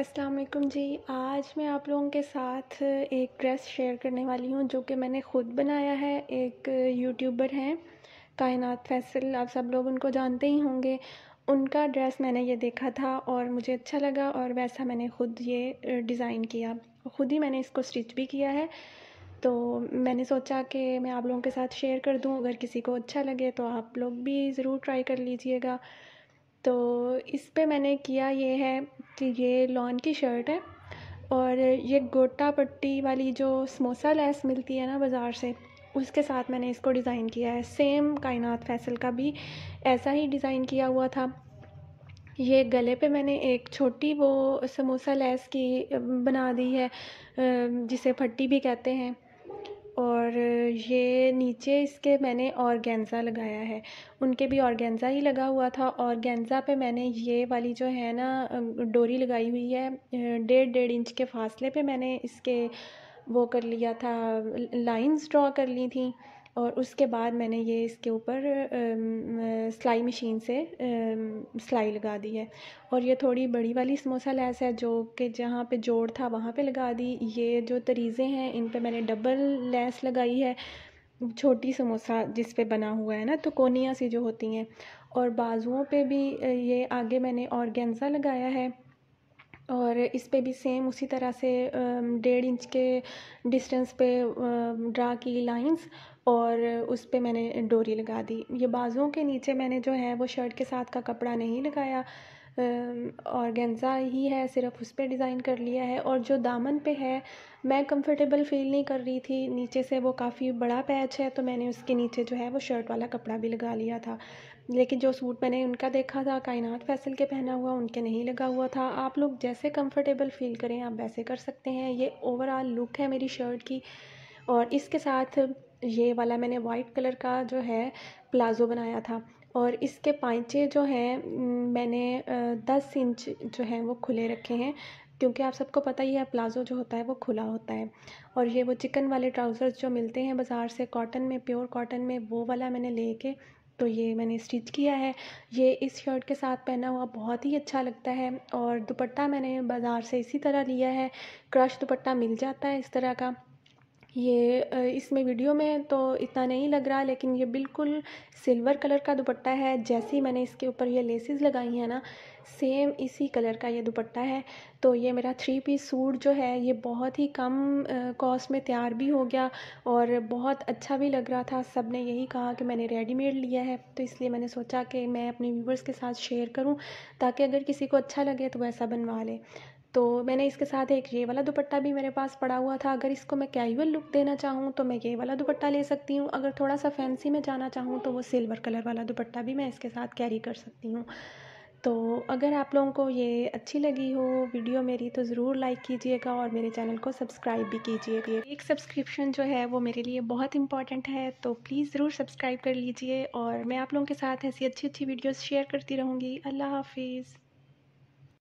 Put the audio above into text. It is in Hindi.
अस्सलाम वालेकुम जी आज मैं आप लोगों के साथ एक ड्रेस शेयर करने वाली हूँ जो कि मैंने ख़ुद बनाया है एक यूट्यूबर हैं कायनात फैसल आप सब लोग उनको जानते ही होंगे उनका ड्रेस मैंने ये देखा था और मुझे अच्छा लगा और वैसा मैंने ख़ुद ये डिज़ाइन किया ख़ुद ही मैंने इसको स्टिच भी किया है तो मैंने सोचा कि मैं आप लोगों के साथ शेयर कर दूँ अगर किसी को अच्छा लगे तो आप लोग भी ज़रूर ट्राई कर लीजिएगा तो इस पर मैंने किया ये है कि ये लॉन की शर्ट है और ये गोटा पट्टी वाली जो समोसा लैस मिलती है ना बाज़ार से उसके साथ मैंने इसको डिज़ाइन किया है सेम कायनात फैसल का भी ऐसा ही डिज़ाइन किया हुआ था ये गले पे मैंने एक छोटी वो समोसा लैस की बना दी है जिसे फट्टी भी कहते हैं और ये नीचे इसके मैंने औरगेंजा लगाया है उनके भी ऑर्गेन्ज़ा ही लगा हुआ था औरगेंजा पे मैंने ये वाली जो है ना डोरी लगाई हुई है डेढ़ डेढ़ इंच के फासले पे मैंने इसके वो कर लिया था लाइंस ड्रॉ कर ली थी और उसके बाद मैंने ये इसके ऊपर सिलाई मशीन से सिलाई लगा दी है और ये थोड़ी बड़ी वाली समोसा लैस है जो कि जहाँ पे जोड़ था वहाँ पे लगा दी ये जो तरीज़े हैं इन पे मैंने डबल लैस लगाई है छोटी समोसा जिस पे बना हुआ है ना तो कोनिया सी जो होती हैं और बाजुओं पे भी ये आगे मैंने ऑर्गेन्ज़ा लगाया है और इस पे भी सेम उसी तरह से डेढ़ इंच के डिस्टेंस पे ड्रा की लाइंस और उस पर मैंने डोरी लगा दी ये बाजुओं के नीचे मैंने जो है वो शर्ट के साथ का कपड़ा नहीं लगाया और गेंजा ही है सिर्फ उस पर डिज़ाइन कर लिया है और जो दामन पे है मैं कंफर्टेबल फील नहीं कर रही थी नीचे से वो काफ़ी बड़ा पैच है तो मैंने उसके नीचे जो है वो शर्ट वाला कपड़ा भी लगा लिया था लेकिन जो सूट मैंने उनका देखा था कायनात फैसल के पहना हुआ उनके नहीं लगा हुआ था आप लोग जैसे कम्फर्टेबल फील करें आप वैसे कर सकते हैं ये ओवरऑल लुक है मेरी शर्ट की और इसके साथ ये वाला मैंने वाइट कलर का जो है प्लाज़ो बनाया था और इसके पाइचे जो हैं मैंने दस इंच जो हैं वो खुले रखे हैं क्योंकि आप सबको पता ही है प्लाज़ो जो होता है वो खुला होता है और ये वो चिकन वाले ट्राउज़र्स जो मिलते हैं बाज़ार से कॉटन में प्योर कॉटन में वो वाला मैंने लेके तो ये मैंने स्टिच किया है ये इस शर्ट के साथ पहना हुआ बहुत ही अच्छा लगता है और दुपट्टा मैंने बाज़ार से इसी तरह लिया है क्रश दुपट्टा मिल जाता है इस तरह का ये इसमें वीडियो में तो इतना नहीं लग रहा लेकिन ये बिल्कुल सिल्वर कलर का दुपट्टा है जैसे ही मैंने इसके ऊपर ये लेसेस लगाई हैं ना सेम इसी कलर का ये दुपट्टा है तो ये मेरा थ्री पीस सूट जो है ये बहुत ही कम कॉस्ट में तैयार भी हो गया और बहुत अच्छा भी लग रहा था सब ने यही कहा कि मैंने रेडीमेड लिया है तो इसलिए मैंने सोचा कि मैं अपने व्यूवर्स के साथ शेयर करूं ताकि अगर किसी को अच्छा लगे तो वैसा बनवा ले तो मैंने इसके साथ एक ये वाला दुपट्टा भी मेरे पास पड़ा हुआ था अगर इसको मैं कैजुअल लुक देना चाहूँ तो मैं ये वाला दुपट्टा ले सकती हूँ अगर थोड़ा सा फैंसी में जाना चाहूँ तो वो सिल्वर कलर वाला दुपट्टा भी मैं इसके साथ कैरी कर सकती हूँ तो अगर आप लोगों को ये अच्छी लगी हो वीडियो मेरी तो ज़रूर लाइक कीजिएगा और मेरे चैनल को सब्सक्राइब भी कीजिएगा एक सब्सक्रिप्शन जो है वो मेरे लिए बहुत इंपॉर्टेंट है तो प्लीज़ ज़रूर सब्सक्राइब कर लीजिए और मैं आप लोगों के साथ ऐसी अच्छी अच्छी वीडियोस शेयर करती रहूँगी अल्लाह हाफिज़